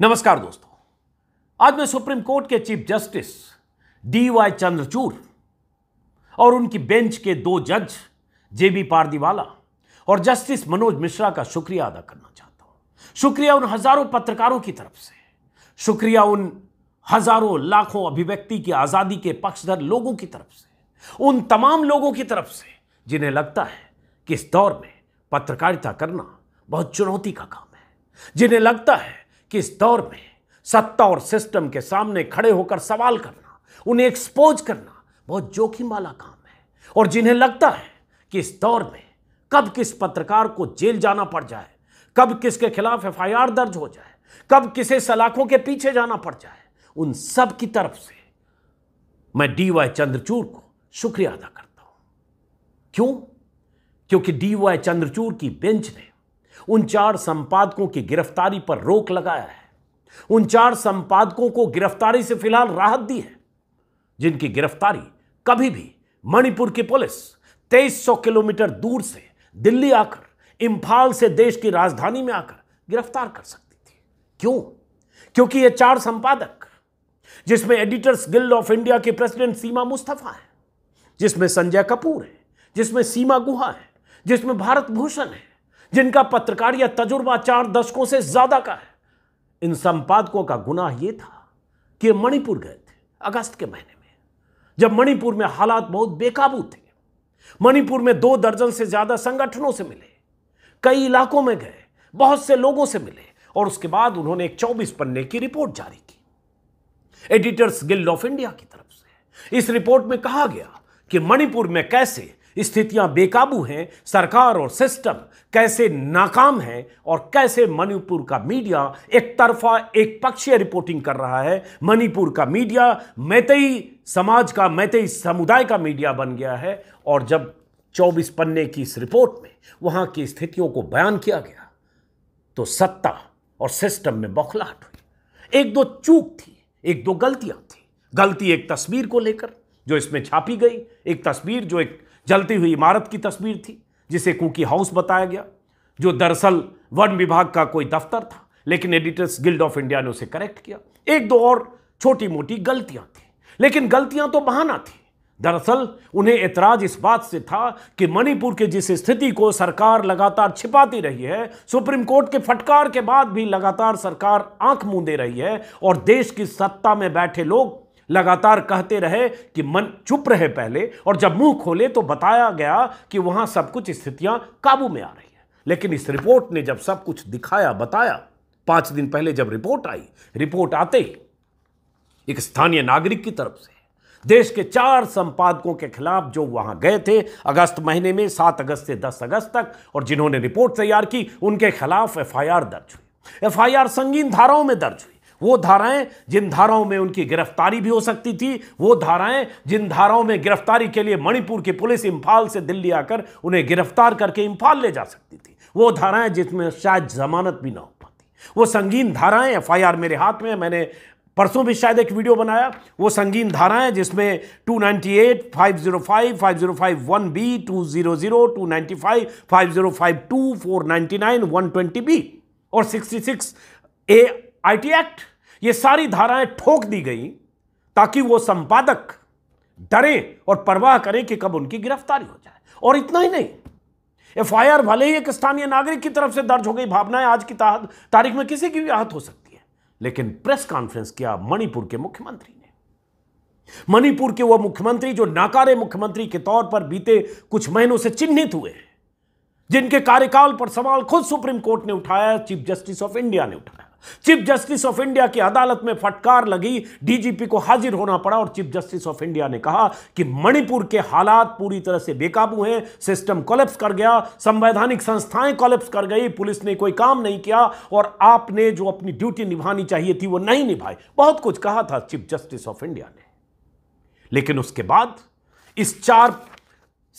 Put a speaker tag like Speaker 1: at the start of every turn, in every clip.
Speaker 1: नमस्कार दोस्तों आज मैं सुप्रीम कोर्ट के chief justice D Y Chandrachud और उनकी बेंच के दो जज जे बी पारदीवाला और जस्टिस मनोज मिश्रा का शुक्रिया अदा करना चाहता हूं शुक्रिया उन हजारों पत्रकारों की तरफ से शुक्रिया उन हजारों लाखों अभिव्यक्ति की आजादी के पक्षधर लोगों की तरफ से उन तमाम लोगों की तरफ से जिन्हें लगता है कि इस दौर में पत्रकारिता करना बहुत चुनौती का काम है जिन्हें लगता है कि इस दौर में सत्ता और सिस्टम के सामने खड़े होकर सवाल करना उन्हें एक्सपोज करना बहुत जोखिम वाला काम है और जिन्हें लगता है कि इस दौर में कब किस पत्रकार को जेल जाना पड़ जाए कब किसके खिलाफ एफआईआर दर्ज हो जाए कब किसे सलाखों के पीछे जाना पड़ जाए उन सब की तरफ से मैं डी वाई चंद्रचूर को शुक्रिया अदा करता हूं क्यों क्योंकि डी वाई चंद्रचूर की बेंच ने उन चार संपादकों की गिरफ्तारी पर रोक लगाया है उन चार संपादकों को गिरफ्तारी से फिलहाल राहत दी है जिनकी गिरफ्तारी कभी भी मणिपुर की पुलिस 2300 किलोमीटर दूर से दिल्ली आकर इम्फाल से देश की राजधानी में आकर गिरफ्तार कर सकती थी क्यों क्योंकि ये चार संपादक जिसमें एडिटर्स गिल्ड ऑफ इंडिया के प्रेसिडेंट सीमा मुस्तफा है जिसमें संजय कपूर है जिसमें सीमा गुहा है जिसमें भारत भूषण है जिनका पत्रकार या तजुर्बा चार दशकों से ज्यादा का है इन संपादकों का गुनाह यह था कि मणिपुर गए थे अगस्त के महीने में जब मणिपुर में हालात बहुत बेकाबू थे मणिपुर में दो दर्जन से ज्यादा संगठनों से मिले कई इलाकों में गए बहुत से लोगों से मिले और उसके बाद उन्होंने एक चौबीस पन्ने की रिपोर्ट जारी की एडिटर्स गिल्ड ऑफ इंडिया की तरफ से इस रिपोर्ट में कहा गया कि मणिपुर में कैसे स्थितियां बेकाबू हैं सरकार और सिस्टम कैसे नाकाम है और कैसे मणिपुर का मीडिया एक तरफा एक पक्षीय रिपोर्टिंग कर रहा है मणिपुर का मीडिया मैतई समाज का मैतई समुदाय का मीडिया बन गया है और जब 24 पन्ने की इस रिपोर्ट में वहां की स्थितियों को बयान किया गया तो सत्ता और सिस्टम में बौखलाहट हुई एक दो चूक थी एक दो गलतियां थी गलती एक तस्वीर को लेकर जो इसमें छापी गई एक तस्वीर जो एक जलती हुई इमारत की तस्वीर थी जिसे कुकी हाउस बताया गया जो दरअसल वन विभाग का कोई दफ्तर था लेकिन एडिटर्स गिल्ड ऑफ इंडिया ने उसे करेक्ट किया एक दो और छोटी मोटी गलतियां थी लेकिन गलतियां तो बहाना थी दरअसल उन्हें एतराज इस बात से था कि मणिपुर के जिस स्थिति को सरकार लगातार छिपाती रही है सुप्रीम कोर्ट के फटकार के बाद भी लगातार सरकार आंख मूंदे रही है और देश की सत्ता में बैठे लोग लगातार कहते रहे कि मन चुप रहे पहले और जब मुंह खोले तो बताया गया कि वहां सब कुछ स्थितियां काबू में आ रही है लेकिन इस रिपोर्ट ने जब सब कुछ दिखाया बताया पांच दिन पहले जब रिपोर्ट आई रिपोर्ट आते ही एक स्थानीय नागरिक की तरफ से देश के चार संपादकों के खिलाफ जो वहां गए थे अगस्त महीने में सात अगस्त से दस अगस्त तक और जिन्होंने रिपोर्ट तैयार की उनके खिलाफ एफआईआर दर्ज हुई एफआईआर संगीन धाराओं में दर्ज हुई वो धाराएं जिन धाराओं में उनकी गिरफ्तारी भी हो सकती थी वो धाराएं जिन धाराओं में गिरफ्तारी के लिए मणिपुर की पुलिस इम्फाल से दिल्ली आकर उन्हें गिरफ्तार करके इम्फाल ले जा सकती थी वो धाराएं जिसमें शायद जमानत भी ना हो पाती वो संगीन धाराएं एफ मेरे हाथ में मैंने परसों भी शायद एक वीडियो बनाया वो संगीन धाराएं जिसमें 298, 505, 505-1B, 200, 295, 505-2, 499, 120B और 66 ए आईटी एक्ट ये सारी धाराएं ठोक दी गई ताकि वो संपादक डरें और परवाह करें कि कब उनकी गिरफ्तारी हो जाए और इतना ही नहीं एफआईआर भले ही एक स्थानीय नागरिक की तरफ से दर्ज हो गई भावनाएं आज की तारीख में किसी की भी आहत हो सकती है लेकिन प्रेस कॉन्फ्रेंस किया मणिपुर के मुख्यमंत्री ने मणिपुर के वह मुख्यमंत्री जो नाकारे मुख्यमंत्री के तौर पर बीते कुछ महीनों से चिन्हित हुए हैं जिनके कार्यकाल पर सवाल खुद सुप्रीम कोर्ट ने उठाया चीफ जस्टिस ऑफ इंडिया ने उठाया चीफ जस्टिस ऑफ इंडिया की अदालत में फटकार लगी डीजीपी को हाजिर होना पड़ा और चीफ जस्टिस ऑफ इंडिया ने कहा कि मणिपुर के हालात पूरी तरह से बेकाबू हैं सिस्टम कोलेप्स कर गया संवैधानिक संस्थाएं कोलेप्स कर गई पुलिस ने कोई काम नहीं किया और आपने जो अपनी ड्यूटी निभानी चाहिए थी वो नहीं निभाई बहुत कुछ कहा था चीफ जस्टिस ऑफ इंडिया ने लेकिन उसके बाद इस चार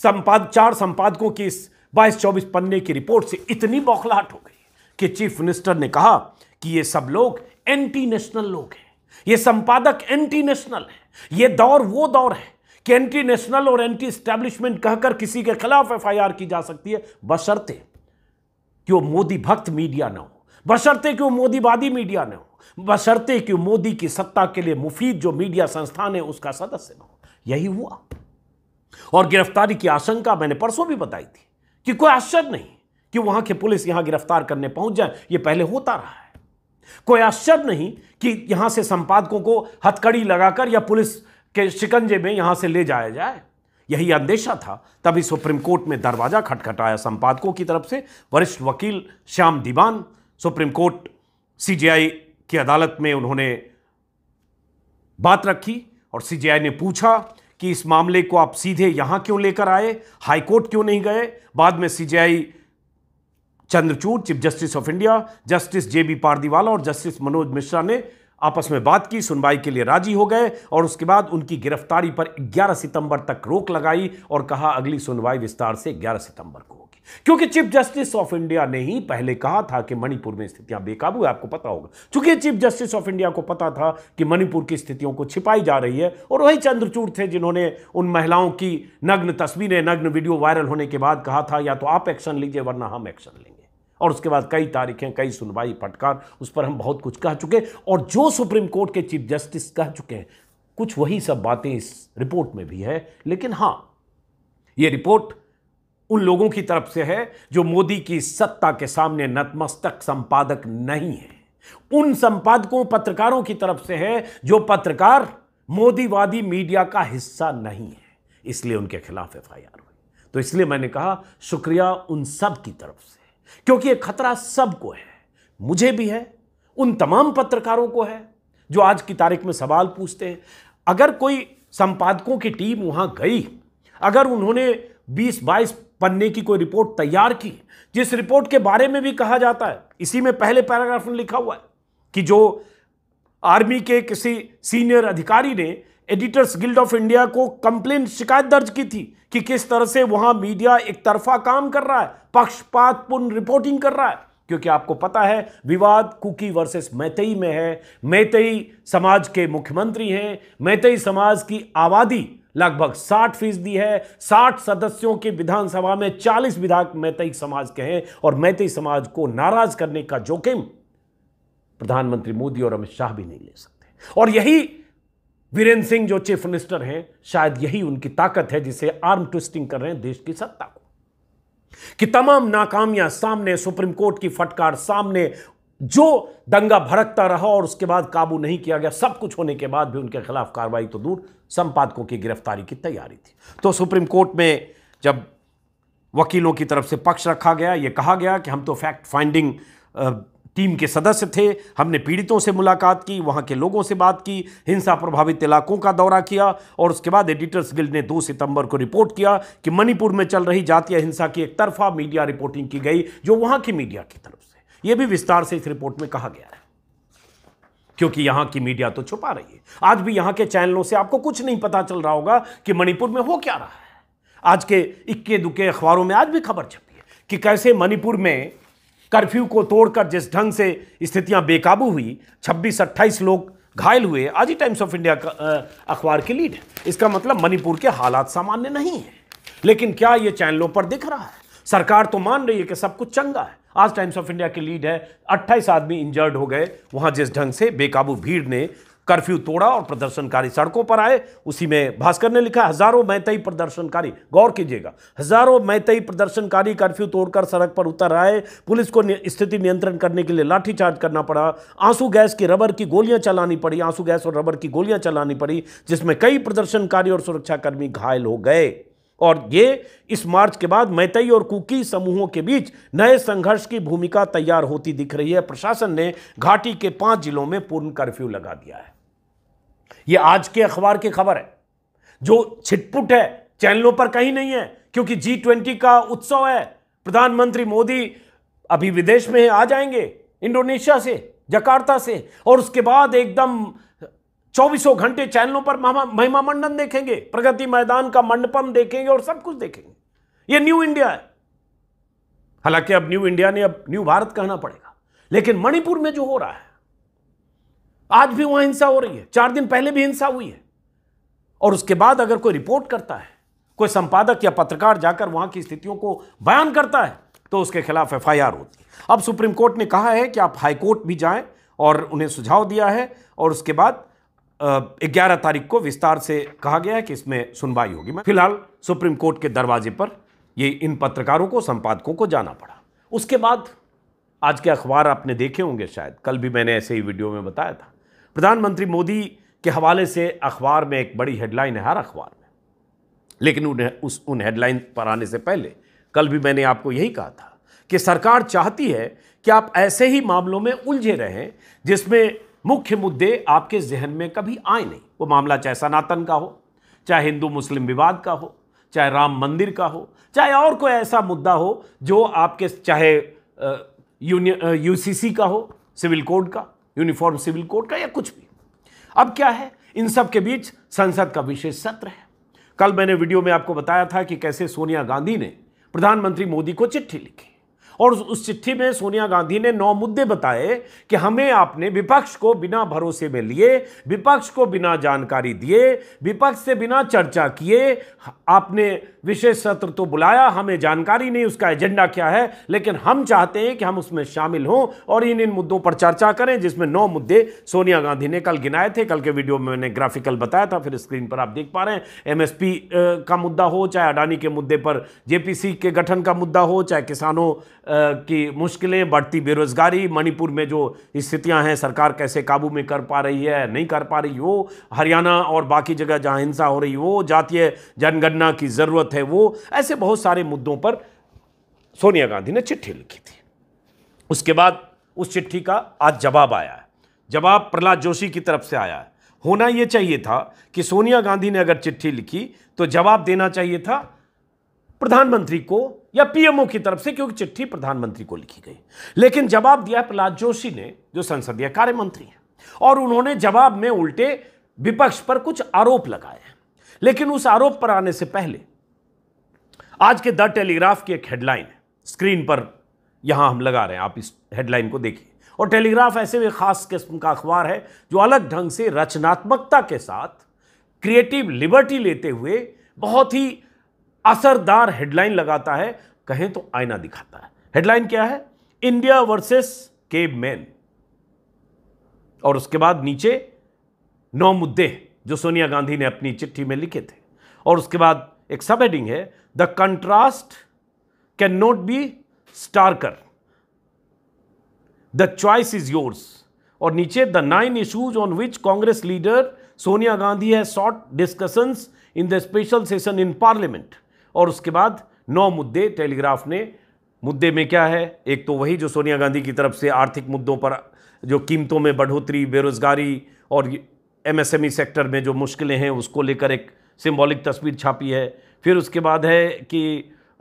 Speaker 1: संपाद चार संपादकों की इस बाईस चौबीस पन्ने की रिपोर्ट से इतनी बौखलाहट हो गई कि चीफ मिनिस्टर ने कहा कि ये सब लोग एंटी नेशनल लोग हैं ये संपादक एंटी नेशनल है ये दौर वो दौर है कि एंटी नेशनल और एंटी स्टैब्लिशमेंट कहकर किसी के खिलाफ एफआईआर की जा सकती है बशर्ते कि वो मोदी भक्त मीडिया ना हो बशर्ते कि वो मोदीवादी मीडिया ना हो बशर्ते कि मोदी की सत्ता के लिए मुफीद जो मीडिया संस्थान है उसका सदस्य ना हो यही हुआ और गिरफ्तारी की आशंका मैंने परसों भी बताई थी कि कोई आश्चर्य नहीं कि वहां के पुलिस यहां गिरफ्तार करने पहुंच जाए यह पहले होता रहा है कोई आश्चर्य नहीं कि यहां से संपादकों को हथकड़ी लगाकर या पुलिस के शिकंजे में यहां से ले जाया जाए यही अंदेशा था तभी सुप्रीम कोर्ट में दरवाज़ा खटखटाया संपादकों की तरफ से वरिष्ठ वकील Shyam Diwan supreme court CJI की अदालत में उन्होंने बात रखी और सीजीआई ने पूछा कि इस मामले को आप सीधे यहां क्यों लेकर आए हाईकोर्ट क्यों नहीं गए बाद में CJI Chandrachud chief justice of India justice J B Pardiwala और जस्टिस मनोज मिश्रा ने आपस में बात की सुनवाई के लिए राजी हो गए और उसके बाद उनकी गिरफ्तारी पर 11 सितंबर तक रोक लगाई और कहा अगली सुनवाई विस्तार से 11 सितंबर को होगी क्योंकि चीफ जस्टिस ऑफ इंडिया ने ही पहले कहा था कि मणिपुर में स्थितियां बेकाबू है आपको पता होगा चूंकि चीफ जस्टिस ऑफ इंडिया को पता था कि मणिपुर की स्थितियों को छिपाई जा रही है और वही चंद्रचूड़ थे जिन्होंने उन महिलाओं की नग्न तस्वीरें नग्न वीडियो वायरल होने के बाद कहा था या तो आप एक्शन लीजिए वरना हम एक्शन लें और उसके बाद कई तारीखें कई सुनवाई फटकार उस पर हम बहुत कुछ कह चुके और जो सुप्रीम कोर्ट के चीफ जस्टिस कह चुके हैं कुछ वही सब बातें इस रिपोर्ट में भी है लेकिन हां यह रिपोर्ट उन लोगों की तरफ से है जो मोदी की सत्ता के सामने नतमस्तक संपादक नहीं है उन संपादकों पत्रकारों की तरफ से है जो पत्रकार मोदीवादी मीडिया का हिस्सा नहीं है इसलिए उनके खिलाफ एफ हुई तो इसलिए मैंने कहा शुक्रिया उन सब की तरफ से क्योंकि ये खतरा सबको है मुझे भी है उन तमाम पत्रकारों को है जो आज की तारीख में सवाल पूछते हैं अगर कोई संपादकों की टीम वहां गई अगर उन्होंने 20-22 पन्ने की कोई रिपोर्ट तैयार की जिस रिपोर्ट के बारे में भी कहा जाता है इसी में पहले पैराग्राफ में लिखा हुआ है कि जो आर्मी के किसी सीनियर अधिकारी ने एडिटर्स गिल्ड ऑफ इंडिया को कंप्लेन शिकायत दर्ज की थी कि किस तरह से वहां मीडिया एक तरफा काम कर रहा है पक्षपातपूर्ण रिपोर्टिंग कर रहा है क्योंकि आपको पता है विवाद कुकी वर्सेस मैतई में है मैतई समाज के मुख्यमंत्री हैं मैतई समाज की आबादी लगभग 60 फीसदी है 60 सदस्यों के विधानसभा में 40 विधायक मैतई समाज के हैं और मैतई समाज को नाराज करने का जोखिम प्रधानमंत्री मोदी और अमित शाह भी नहीं ले सकते और यही वीरेंद्र सिंह जो चीफ मिनिस्टर हैं शायद यही उनकी ताकत है जिसे आर्म ट्विस्टिंग कर रहे हैं देश की सत्ता को कि तमाम नाकामियां सामने सुप्रीम कोर्ट की फटकार सामने जो दंगा भड़कता रहा और उसके बाद काबू नहीं किया गया सब कुछ होने के बाद भी उनके खिलाफ कार्रवाई तो दूर संपादकों की गिरफ्तारी की तैयारी थी तो सुप्रीम कोर्ट में जब वकीलों की तरफ से पक्ष रखा गया ये कहा गया कि हम तो फैक्ट फाइंडिंग टीम के सदस्य थे हमने पीड़ितों से मुलाकात की वहां के लोगों से बात की हिंसा प्रभावित इलाकों का दौरा किया और उसके बाद एडिटर्स गिल्ड ने 2 सितंबर को रिपोर्ट किया कि मणिपुर में चल रही जातीय हिंसा की एक तरफा मीडिया रिपोर्टिंग की गई जो वहां की मीडिया की तरफ से ये भी विस्तार से इस रिपोर्ट में कहा गया है क्योंकि यहाँ की मीडिया तो छुपा रही है आज भी यहाँ के चैनलों से आपको कुछ नहीं पता चल रहा होगा कि मणिपुर में हो क्या रहा है आज के इक्के दुके अखबारों में आज भी खबर छपी है कि कैसे मणिपुर में कर्फ्यू को तोड़कर जिस ढंग से स्थितियां बेकाबू हुई 26-28 लोग घायल हुए आज ही टाइम्स ऑफ इंडिया का अखबार की लीड है इसका मतलब मणिपुर के हालात सामान्य नहीं है लेकिन क्या ये चैनलों पर दिख रहा है सरकार तो मान रही है कि सब कुछ चंगा है आज टाइम्स ऑफ इंडिया की लीड है 28 आदमी इंजर्ड हो गए वहां जिस ढंग से बेकाबू भीड़ ने कर्फ्यू तोड़ा और प्रदर्शनकारी सड़कों पर आए उसी में भास्कर ने लिखा हजारों मैतई प्रदर्शनकारी गौर कीजिएगा हजारों मैतई प्रदर्शनकारी कर्फ्यू तोड़कर सड़क पर उतर आए पुलिस को स्थिति नियंत्रण करने के लिए लाठीचार्ज करना पड़ा आंसू गैस की रबर की गोलियां चलानी पड़ी आंसू गैस और रबर की गोलियां चलानी पड़ी जिसमें कई प्रदर्शनकारी और सुरक्षाकर्मी घायल हो गए और ये इस मार्च के बाद मैतई और कुकी समूहों के बीच नए संघर्ष की भूमिका तैयार होती दिख रही है प्रशासन ने घाटी के पांच जिलों में पूर्ण कर्फ्यू लगा दिया है ये आज के अखबार की खबर है जो छिटपुट है चैनलों पर कहीं नहीं है क्योंकि जी ट्वेंटी का उत्सव है प्रधानमंत्री मोदी अभी विदेश में आ जाएंगे इंडोनेशिया से जकार्ता से और उसके बाद एकदम चौबीसों घंटे चैनलों पर महिमा मंडन देखेंगे प्रगति मैदान का मंडपम देखेंगे और सब कुछ देखेंगे ये न्यू इंडिया है हालांकि अब न्यू इंडिया ने अब न्यू भारत कहना पड़ेगा लेकिन मणिपुर में जो हो रहा है आज भी वहां हिंसा हो रही है चार दिन पहले भी हिंसा हुई है और उसके बाद अगर कोई रिपोर्ट करता है कोई संपादक या पत्रकार जाकर वहां की स्थितियों को बयान करता है तो उसके खिलाफ एफ होती है अब सुप्रीम कोर्ट ने कहा है कि आप हाईकोर्ट भी जाएं और उन्हें सुझाव दिया है और उसके बाद ग्यारह तारीख को विस्तार से कहा गया है कि इसमें सुनवाई होगी मैं फिलहाल सुप्रीम कोर्ट के दरवाजे पर ये इन पत्रकारों को संपादकों को जाना पड़ा उसके बाद आज के अखबार आपने देखे होंगे शायद कल भी मैंने ऐसे ही वीडियो में बताया था प्रधानमंत्री मोदी के हवाले से अखबार में एक बड़ी हेडलाइन है हर अखबार में लेकिन उन उस उन हेडलाइन पर आने से पहले कल भी मैंने आपको यही कहा था कि सरकार चाहती है कि आप ऐसे ही मामलों में उलझे रहें जिसमें मुख्य मुद्दे आपके जहन में कभी आए नहीं वो मामला चाहे सनातन का हो चाहे हिंदू मुस्लिम विवाद का हो चाहे राम मंदिर का हो चाहे और कोई ऐसा मुद्दा हो जो आपके चाहे यूसीसी का हो सिविल कोड का यूनिफॉर्म सिविल कोड का या कुछ भी अब क्या है इन सब के बीच संसद का विशेष सत्र है कल मैंने वीडियो में आपको बताया था कि कैसे सोनिया गांधी ने प्रधानमंत्री मोदी को चिट्ठी लिखी और उस चिट्ठी में सोनिया गांधी ने नौ मुद्दे बताए कि हमें आपने विपक्ष को बिना भरोसे में लिए विपक्ष को बिना जानकारी दिए विपक्ष से बिना चर्चा किए आपने विशेष सत्र तो बुलाया हमें जानकारी नहीं उसका एजेंडा क्या है लेकिन हम चाहते हैं कि हम उसमें शामिल हों और इन इन मुद्दों पर चर्चा करें जिसमें नौ मुद्दे सोनिया गांधी ने कल गिनाए थे कल के वीडियो में मैंने ग्राफिकल बताया था फिर स्क्रीन पर आप देख पा रहे हैं एमएसपी का मुद्दा हो चाहे अडानी के मुद्दे पर जेपीसी के गठन का मुद्दा हो चाहे किसानों की मुश्किलें बढ़ती बेरोज़गारी मणिपुर में जो स्थितियां हैं सरकार कैसे काबू में कर पा रही है नहीं कर पा रही वो हरियाणा और बाकी जगह जहां हिंसा हो रही वो जातीय जनगणना की ज़रूरत है वो ऐसे बहुत सारे मुद्दों पर सोनिया गांधी ने चिट्ठी लिखी थी उसके बाद उस चिट्ठी का आज जवाब आया है जवाब प्रहलाद जोशी की तरफ से आया है होना ये चाहिए था कि सोनिया गांधी ने अगर चिट्ठी लिखी तो जवाब देना चाहिए था प्रधानमंत्री को या पीएमओ की तरफ से क्योंकि चिट्ठी प्रधानमंत्री को लिखी गई लेकिन जवाब दिया प्रहलाद जोशी ने जो संसदीय कार्य मंत्री हैं और उन्होंने जवाब में उल्टे विपक्ष पर कुछ आरोप लगाए लेकिन उस आरोप पर आने से पहले आज के द टेलीग्राफ की एक हेडलाइन स्क्रीन पर यहां हम लगा रहे हैं आप इस हेडलाइन को देखिए और टेलीग्राफ ऐसे में खास किस्म का अखबार है जो अलग ढंग से रचनात्मकता के साथ क्रिएटिव लिबर्टी लेते हुए बहुत ही असरदार हेडलाइन लगाता है कहें तो आईना दिखाता है हेडलाइन क्या है इंडिया वर्सेस केब मैन और उसके बाद नीचे नौ मुद्दे जो सोनिया गांधी ने अपनी चिट्ठी में लिखे थे और उसके बाद एक सब हेडिंग है the contrast can not be starker the choice is yours और नीचे the nine issues on which Congress leader Sonia Gandhi है short discussions in the special session in parliament और उसके बाद नौ मुद्दे टेलीग्राफ ने मुद्दे में क्या है एक तो वही जो सोनिया गांधी की तरफ से आर्थिक मुद्दों पर जो कीमतों में बढ़ोतरी बेरोज़गारी और एमएसएमई सेक्टर में जो मुश्किलें हैं उसको लेकर एक सिंबॉलिक तस्वीर छापी है फिर उसके बाद है कि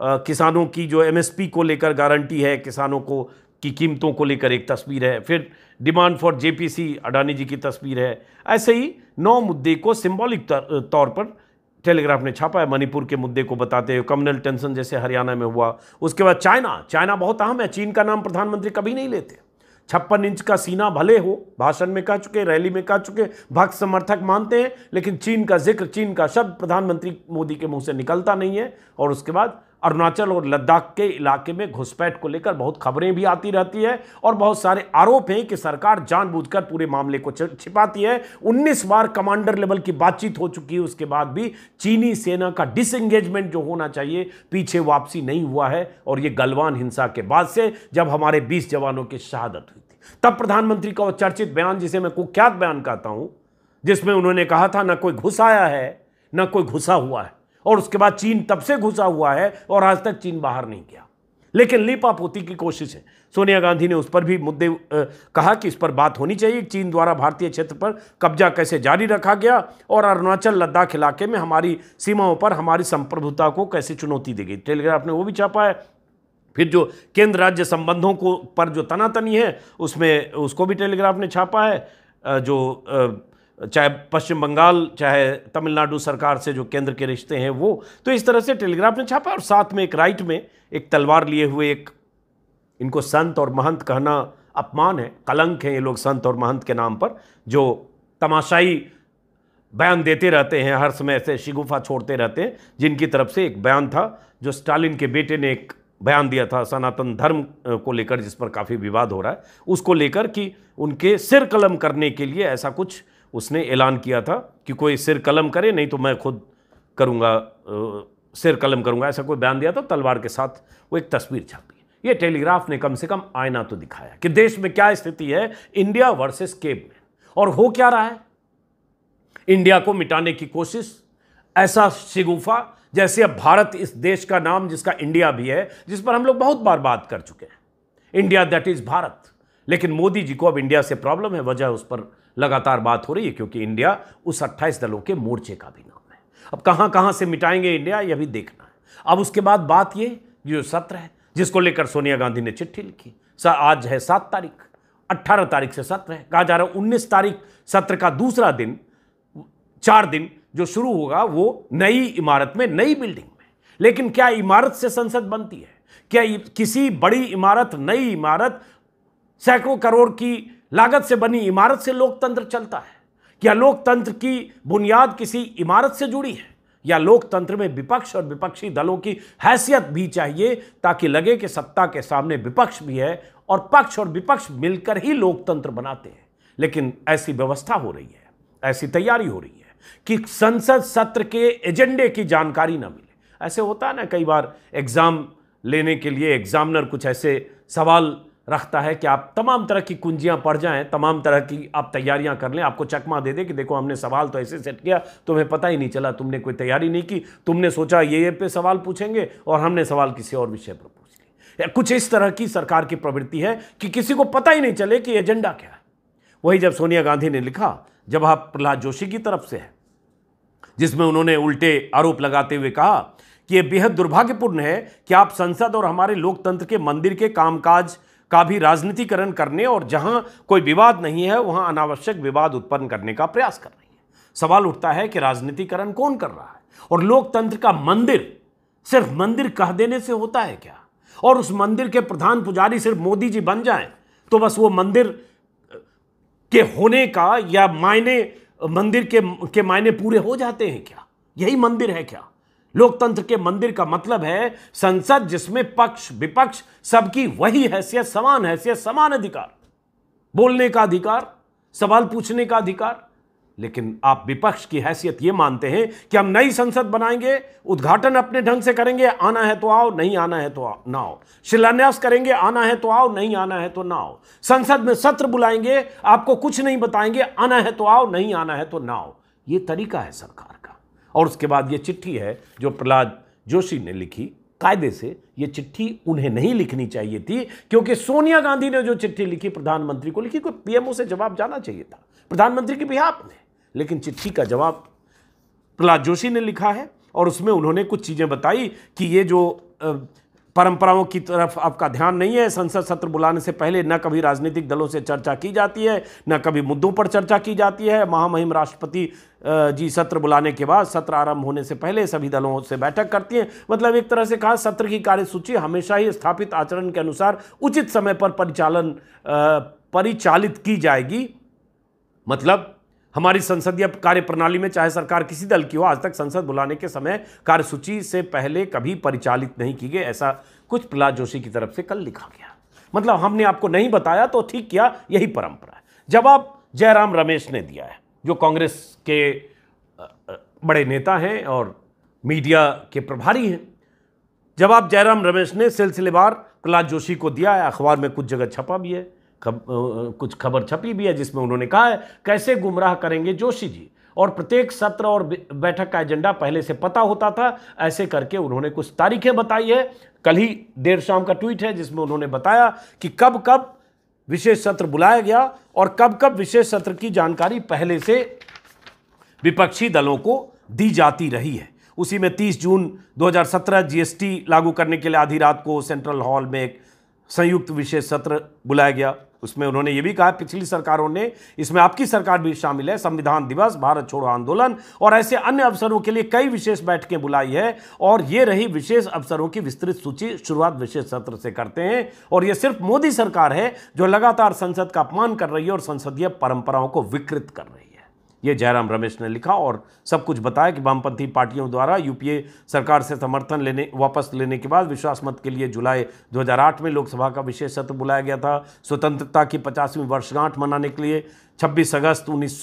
Speaker 1: आ, किसानों की जो एमएसपी को लेकर गारंटी है किसानों को की कीमतों को लेकर एक तस्वीर है फिर demand for JPC Adani ji की तस्वीर है ऐसे ही नौ मुद्दे को सिंबॉलिक तौर पर टेलीग्राफ ने छापा है मणिपुर के मुद्दे को बताते हुए कम्युनल टेंशन जैसे हरियाणा में हुआ उसके बाद चाइना चाइना बहुत अहम है चीन का नाम प्रधानमंत्री कभी नहीं लेते छप्पन इंच का सीना भले हो भाषण में कह चुके रैली में कह चुके भक्त समर्थक मानते हैं लेकिन चीन का जिक्र चीन का शब्द प्रधानमंत्री मोदी के मुंह से निकलता नहीं है और उसके बाद अरुणाचल और लद्दाख के इलाके में घुसपैठ को लेकर बहुत खबरें भी आती रहती है और बहुत सारे आरोप हैं कि सरकार जानबूझकर पूरे मामले को छिपाती है 19 बार कमांडर लेवल की बातचीत हो चुकी है उसके बाद भी चीनी सेना का डिसंगेजमेंट जो होना चाहिए पीछे वापसी नहीं हुआ है और ये गलवान हिंसा के बाद से जब हमारे बीस जवानों की शहादत हुई थी तब प्रधानमंत्री का वो चर्चित बयान जिसे मैं कुख्यात बयान कहता हूँ जिसमें उन्होंने कहा था ना कोई घुस आया है ना कोई घुसा हुआ है और उसके बाद चीन तब से घुसा हुआ है और आज तक चीन बाहर नहीं गया लेकिन लीपापोती की कोशिश है सोनिया गांधी ने उस पर भी मुद्दे कहा कि इस पर बात होनी चाहिए चीन द्वारा भारतीय क्षेत्र पर कब्जा कैसे जारी रखा गया और अरुणाचल लद्दाख इलाके में हमारी सीमाओं पर हमारी संप्रभुता को कैसे चुनौती दी गई टेलीग्राफ ने वो भी छापा है फिर जो केंद्र राज्य संबंधों को पर जो तनातनी है उसमें उसको भी टेलीग्राफ ने छापा है जो चाहे पश्चिम बंगाल चाहे तमिलनाडु सरकार से जो केंद्र के रिश्ते हैं वो तो इस तरह से टेलीग्राफ ने छापा और साथ में एक राइट में एक तलवार लिए हुए एक इनको संत और महंत कहना अपमान है कलंक हैं ये लोग संत और महंत के नाम पर जो तमाशाई बयान देते रहते हैं हर समय ऐसे शिगुफा छोड़ते रहते हैं जिनकी तरफ से एक बयान था जो स्टालिन के बेटे ने एक बयान दिया था सनातन धर्म को लेकर जिस पर काफ़ी विवाद हो रहा है उसको लेकर कि उनके सिर कलम करने के लिए ऐसा कुछ उसने ऐलान किया था कि कोई सिर कलम करे नहीं तो मैं खुद करूँगा सिर कलम करूँगा ऐसा कोई बयान दिया था तो तलवार के साथ वो एक तस्वीर छापी ये टेलीग्राफ ने कम से कम आईना तो दिखाया कि देश में क्या स्थिति है इंडिया वर्सेस केब में और हो क्या रहा है इंडिया को मिटाने की कोशिश ऐसा शिगुफा जैसे अब भारत इस देश का नाम जिसका इंडिया भी है जिस पर हम लोग बहुत बार बात कर चुके हैं इंडिया दैट इज़ भारत लेकिन मोदी जी को अब इंडिया से प्रॉब्लम है वजह उस पर लगातार बात हो रही है क्योंकि इंडिया उस 28 दलों के मोर्चे का भी नाम है अब कहां कहां से मिटाएंगे इंडिया यह भी देखना है अब उसके बाद बात ये जो सत्र है जिसको लेकर सोनिया गांधी ने चिट्ठी लिखी सर आज है सात तारीख अट्ठारह तारीख से सत्र है कहा जा रहा है उन्नीस तारीख सत्र का दूसरा दिन चार दिन जो शुरू होगा वो नई इमारत में नई बिल्डिंग में लेकिन क्या इमारत से संसद बनती है क्या किसी बड़ी इमारत नई इमारत सैकड़ों करोड़ की लागत से बनी इमारत से लोकतंत्र चलता है क्या लोकतंत्र की बुनियाद किसी इमारत से जुड़ी है या लोकतंत्र में विपक्ष और विपक्षी दलों की हैसियत भी चाहिए ताकि लगे कि सत्ता के सामने विपक्ष भी है और पक्ष और विपक्ष मिलकर ही लोकतंत्र बनाते हैं लेकिन ऐसी व्यवस्था हो रही है ऐसी तैयारी हो रही है कि संसद सत्र के एजेंडे की जानकारी ना मिले ऐसे होता है ना कई बार एग्ज़ाम लेने के लिए एग्ज़ामिनर कुछ ऐसे सवाल रखता है कि आप तमाम तरह की कुंजियां पढ़ जाएं तमाम तरह की आप तैयारियां कर लें आपको चकमा दे दे कि देखो हमने सवाल तो ऐसे सेट किया तुम्हें पता ही नहीं चला तुमने कोई तैयारी नहीं की तुमने सोचा ये ये पे सवाल पूछेंगे और हमने सवाल किसी और विषय पर पूछ लिया कुछ इस तरह की सरकार की प्रवृत्ति है कि किसी को पता ही नहीं चले कि एजेंडा क्या है वही जब सोनिया गांधी ने लिखा जब आप प्रहलाद जोशी की तरफ से है जिसमें उन्होंने उल्टे आरोप लगाते हुए कहा कि यह बेहद दुर्भाग्यपूर्ण है कि आप संसद और हमारे लोकतंत्र के मंदिर के कामकाज का भी राजनीतिकरण करने और जहां कोई विवाद नहीं है वहां अनावश्यक विवाद उत्पन्न करने का प्रयास कर रही है सवाल उठता है कि राजनीतिकरण कौन कर रहा है और लोकतंत्र का मंदिर सिर्फ मंदिर कह देने से होता है क्या और उस मंदिर के प्रधान पुजारी सिर्फ मोदी जी बन जाए तो बस वो मंदिर के होने का या मायने मंदिर के के मायने पूरे हो जाते हैं क्या यही मंदिर है क्या लोकतंत्र के मंदिर का मतलब है संसद जिसमें पक्ष विपक्ष सबकी वही हैसियत समान हैसियत समान अधिकार बोलने का अधिकार सवाल पूछने का अधिकार लेकिन आप विपक्ष की हैसियत यह मानते हैं कि हम नई संसद बनाएंगे उद्घाटन अपने ढंग से करेंगे आना है तो आओ नहीं आना है तो आओ ना आओ शिलान्यास करेंगे आना है तो आओ नहीं आना है तो ना आओ संसद में सत्र बुलाएंगे आपको कुछ नहीं बताएंगे आना है तो आओ नहीं आना है तो ना आओ ये तरीका है सरकार और उसके बाद ये चिट्ठी है जो प्रहलाद जोशी ने लिखी कायदे से ये चिट्ठी उन्हें नहीं लिखनी चाहिए थी क्योंकि सोनिया गांधी ने जो चिट्ठी लिखी प्रधानमंत्री को लिखी कोई पीएमओ से जवाब जाना चाहिए था प्रधानमंत्री के भी आपने लेकिन चिट्ठी का जवाब प्रहलाद जोशी ने लिखा है और उसमें उन्होंने कुछ चीज़ें बताई कि ये जो परंपराओं की तरफ आपका ध्यान नहीं है संसद सत्र बुलाने से पहले न कभी राजनीतिक दलों से चर्चा की जाती है न कभी मुद्दों पर चर्चा की जाती है महामहिम राष्ट्रपति जी सत्र बुलाने के बाद सत्र आरंभ होने से पहले सभी दलों से बैठक करती हैं मतलब एक तरह से कहा सत्र की कार्यसूची हमेशा ही स्थापित आचरण के अनुसार उचित समय पर परिचालन परिचालित की जाएगी मतलब हमारी संसदीय कार्य प्रणाली में चाहे सरकार किसी दल की हो आज तक संसद बुलाने के समय कार्यसूची से पहले कभी परिचालित नहीं की गई ऐसा कुछ प्रहलाद जोशी की तरफ से कल लिखा गया मतलब हमने आपको नहीं बताया तो ठीक किया यही परंपरा है जवाब जयराम रमेश ने दिया है जो कांग्रेस के बड़े नेता हैं और मीडिया के प्रभारी हैं जवाब जयराम रमेश ने सिलसिलेवार प्रहलाद जोशी को दिया है अखबार में कुछ जगह छपा भी है खब, कुछ खबर छपी भी है जिसमें उन्होंने कहा है कैसे गुमराह करेंगे जोशी जी और प्रत्येक सत्र और बैठक का एजेंडा पहले से पता होता था ऐसे करके उन्होंने कुछ तारीखें बताई है कल ही देर शाम का ट्वीट है जिसमें उन्होंने बताया कि कब कब विशेष सत्र बुलाया गया और कब कब विशेष सत्र की जानकारी पहले से विपक्षी दलों को दी जाती रही है उसी में 30 जून 2017 जीएसटी लागू करने के लिए आधी रात को सेंट्रल हॉल में एक संयुक्त विशेष सत्र बुलाया गया उसमें उन्होंने ये भी कहा पिछली सरकारों ने इसमें आपकी सरकार भी शामिल है संविधान दिवस भारत छोड़ो आंदोलन और ऐसे अन्य अवसरों के लिए कई विशेष बैठकें बुलाई है और ये रही विशेष अवसरों की विस्तृत सूची शुरुआत विशेष सत्र से करते हैं और ये सिर्फ मोदी सरकार है जो लगातार संसद का अपमान कर रही है और संसदीय परंपराओं को विकृत कर रही है ये जयराम रमेश ने लिखा और सब कुछ बताया कि वामपंथी पार्टियों द्वारा यूपीए सरकार से समर्थन लेने वापस लेने के बाद विश्वास मत के लिए जुलाई 2008 में लोकसभा का विशेष सत्र बुलाया गया था स्वतंत्रता की पचासवीं वर्षगांठ मनाने के लिए 26 अगस्त उन्नीस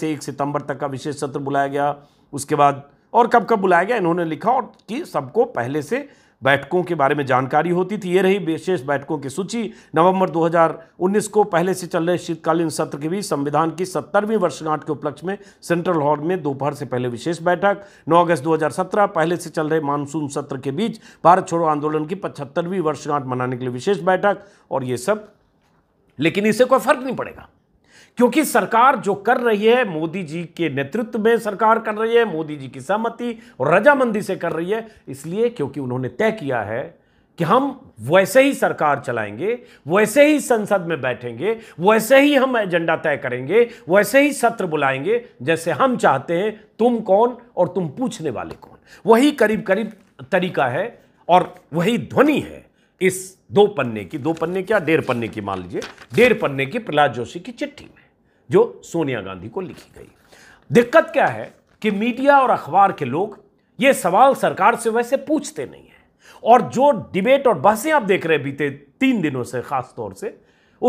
Speaker 1: से 1 सितंबर तक का विशेष सत्र बुलाया गया उसके बाद और कब कब बुलाया गया इन्होंने लिखा और कि सबको पहले से बैठकों के बारे में जानकारी होती थी ये रही विशेष बैठकों की सूची नवंबर 2019 को पहले से चल रहे शीतकालीन सत्र के बीच संविधान की सत्तरवीं वर्षगांठ के उपलक्ष्य में सेंट्रल हॉल में दोपहर से पहले विशेष बैठक 9 अगस्त 2017 पहले से चल रहे मानसून सत्र के बीच भारत छोड़ो आंदोलन की पचहत्तरवीं वर्षगांठ मनाने के लिए विशेष बैठक और ये सब लेकिन इससे कोई फर्क नहीं पड़ेगा क्योंकि सरकार जो कर रही है मोदी जी के नेतृत्व में सरकार कर रही है मोदी जी की सहमति और रजामंदी से कर रही है इसलिए क्योंकि उन्होंने तय किया है कि हम वैसे ही सरकार चलाएंगे वैसे ही संसद में बैठेंगे वैसे ही हम एजेंडा तय करेंगे वैसे ही सत्र बुलाएंगे जैसे हम चाहते हैं तुम कौन और तुम पूछने वाले कौन वही करीब करीब तरीका है और वही ध्वनि है इस दो पन्ने की दो पन्ने क्या डेढ़ पन्ने की मान लीजिए डेढ़ पन्ने की प्रहलाद जोशी की चिट्ठी में जो सोनिया गांधी को लिखी गई दिक्कत क्या है कि मीडिया और अखबार के लोग ये सवाल सरकार से वैसे पूछते नहीं है और जो डिबेट और बहसें आप देख रहे बीते तीन दिनों से खास तौर से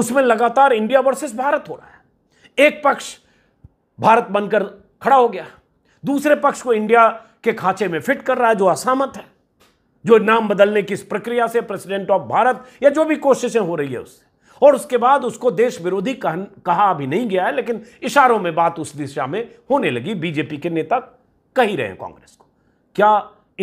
Speaker 1: उसमें लगातार इंडिया वर्सेस भारत हो रहा है एक पक्ष भारत बनकर खड़ा हो गया दूसरे पक्ष को इंडिया के खांचे में फिट कर रहा है जो असहमत है जो नाम बदलने की इस प्रक्रिया से प्रेसिडेंट ऑफ भारत या जो भी कोशिशें हो रही है उससे और उसके बाद उसको देश विरोधी कहा अभी नहीं गया है लेकिन इशारों में बात उस दिशा में होने लगी बीजेपी के नेता कही रहे हैं कांग्रेस को क्या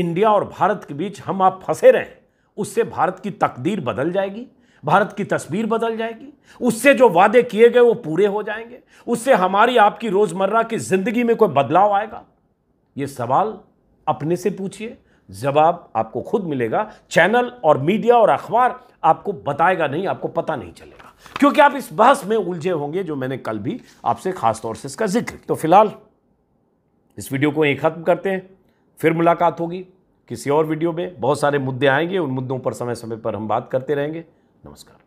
Speaker 1: इंडिया और भारत के बीच हम आप फंसे रहे हैं उससे भारत की तकदीर बदल जाएगी भारत की तस्वीर बदल जाएगी उससे जो वादे किए गए वो पूरे हो जाएंगे उससे हमारी आपकी रोजमर्रा की जिंदगी में कोई बदलाव आएगा ये सवाल अपने से पूछिए जवाब आपको खुद मिलेगा चैनल और मीडिया और अखबार आपको बताएगा नहीं आपको पता नहीं चलेगा क्योंकि आप इस बहस में उलझे होंगे जो मैंने कल भी आपसे खास तौर से इसका जिक्र तो फिलहाल इस वीडियो को यही ख़त्म करते हैं फिर मुलाकात होगी किसी और वीडियो में बहुत सारे मुद्दे आएंगे उन मुद्दों पर समय समय पर हम बात करते रहेंगे नमस्कार